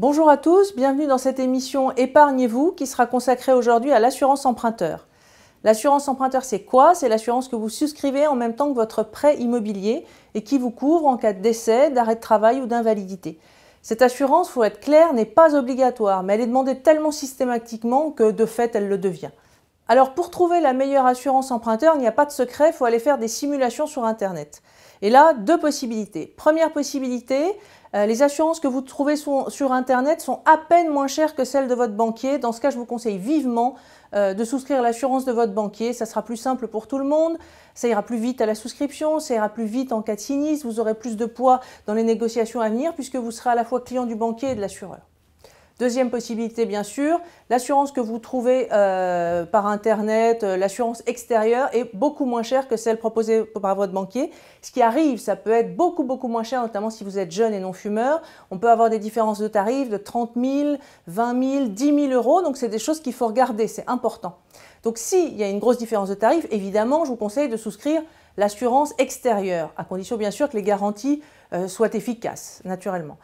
Bonjour à tous, bienvenue dans cette émission Épargnez-vous qui sera consacrée aujourd'hui à l'assurance emprunteur. L'assurance emprunteur, c'est quoi C'est l'assurance que vous souscrivez en même temps que votre prêt immobilier et qui vous couvre en cas de décès, d'arrêt de travail ou d'invalidité. Cette assurance, faut être clair, n'est pas obligatoire, mais elle est demandée tellement systématiquement que de fait, elle le devient. Alors pour trouver la meilleure assurance emprunteur, il n'y a pas de secret, il faut aller faire des simulations sur Internet. Et là, deux possibilités. Première possibilité, euh, les assurances que vous trouvez sur Internet sont à peine moins chères que celles de votre banquier. Dans ce cas, je vous conseille vivement euh, de souscrire l'assurance de votre banquier. Ça sera plus simple pour tout le monde, ça ira plus vite à la souscription, ça ira plus vite en cas de sinistre, vous aurez plus de poids dans les négociations à venir puisque vous serez à la fois client du banquier et de l'assureur. Deuxième possibilité, bien sûr, l'assurance que vous trouvez euh, par Internet, euh, l'assurance extérieure, est beaucoup moins chère que celle proposée par votre banquier. Ce qui arrive, ça peut être beaucoup, beaucoup moins cher, notamment si vous êtes jeune et non fumeur. On peut avoir des différences de tarifs de 30 000, 20 000, 10 000 euros. Donc, c'est des choses qu'il faut regarder, c'est important. Donc, s'il y a une grosse différence de tarif, évidemment, je vous conseille de souscrire l'assurance extérieure, à condition bien sûr que les garanties euh, soient efficaces, naturellement.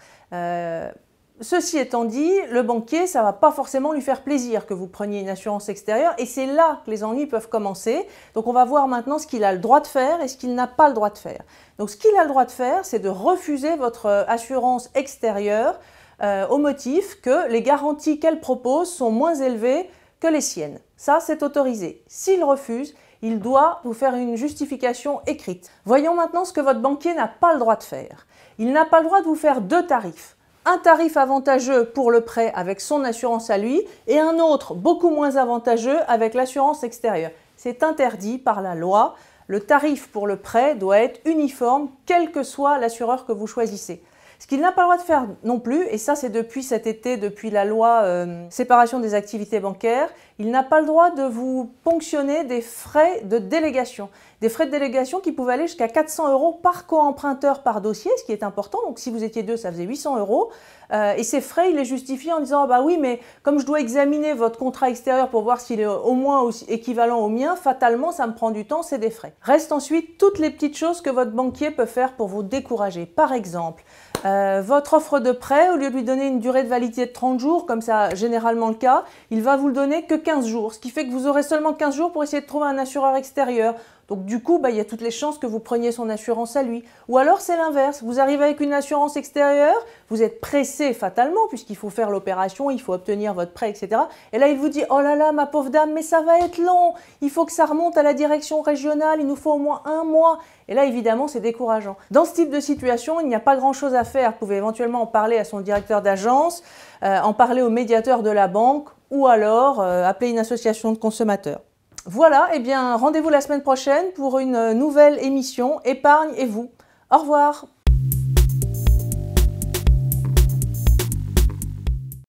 Ceci étant dit, le banquier, ça va pas forcément lui faire plaisir que vous preniez une assurance extérieure et c'est là que les ennuis peuvent commencer. Donc on va voir maintenant ce qu'il a le droit de faire et ce qu'il n'a pas le droit de faire. Donc ce qu'il a le droit de faire, c'est de refuser votre euh, assurance extérieure euh, au motif que les garanties qu'elle propose sont moins élevées que les siennes. Ça, c'est autorisé. S'il refuse, il doit vous faire une justification écrite. Voyons maintenant ce que votre banquier n'a pas le droit de faire. Il n'a pas le droit de vous faire deux tarifs un tarif avantageux pour le prêt avec son assurance à lui et un autre beaucoup moins avantageux avec l'assurance extérieure. C'est interdit par la loi. Le tarif pour le prêt doit être uniforme, quel que soit l'assureur que vous choisissez. Ce qu'il n'a pas le droit de faire non plus, et ça c'est depuis cet été, depuis la loi euh, séparation des activités bancaires, il n'a pas le droit de vous ponctionner des frais de délégation. Des frais de délégation qui pouvaient aller jusqu'à 400 euros par co-emprunteur par dossier, ce qui est important. Donc si vous étiez deux, ça faisait 800 euros. Euh, et ces frais, il les justifie en disant ah bah oui, mais comme je dois examiner votre contrat extérieur pour voir s'il est au moins équivalent au mien, fatalement ça me prend du temps, c'est des frais. Reste ensuite toutes les petites choses que votre banquier peut faire pour vous décourager. Par exemple, euh, votre offre de prêt, au lieu de lui donner une durée de validité de 30 jours, comme c'est généralement le cas, il va vous le donner que 15 jours, ce qui fait que vous aurez seulement 15 jours pour essayer de trouver un assureur extérieur, donc du coup, bah, il y a toutes les chances que vous preniez son assurance à lui. Ou alors c'est l'inverse, vous arrivez avec une assurance extérieure, vous êtes pressé fatalement puisqu'il faut faire l'opération, il faut obtenir votre prêt, etc. Et là, il vous dit, oh là là, ma pauvre dame, mais ça va être long, il faut que ça remonte à la direction régionale, il nous faut au moins un mois. Et là, évidemment, c'est décourageant. Dans ce type de situation, il n'y a pas grand-chose à faire. Vous pouvez éventuellement en parler à son directeur d'agence, euh, en parler au médiateur de la banque, ou alors euh, appeler une association de consommateurs. Voilà, et eh bien rendez-vous la semaine prochaine pour une nouvelle émission Épargne et vous. Au revoir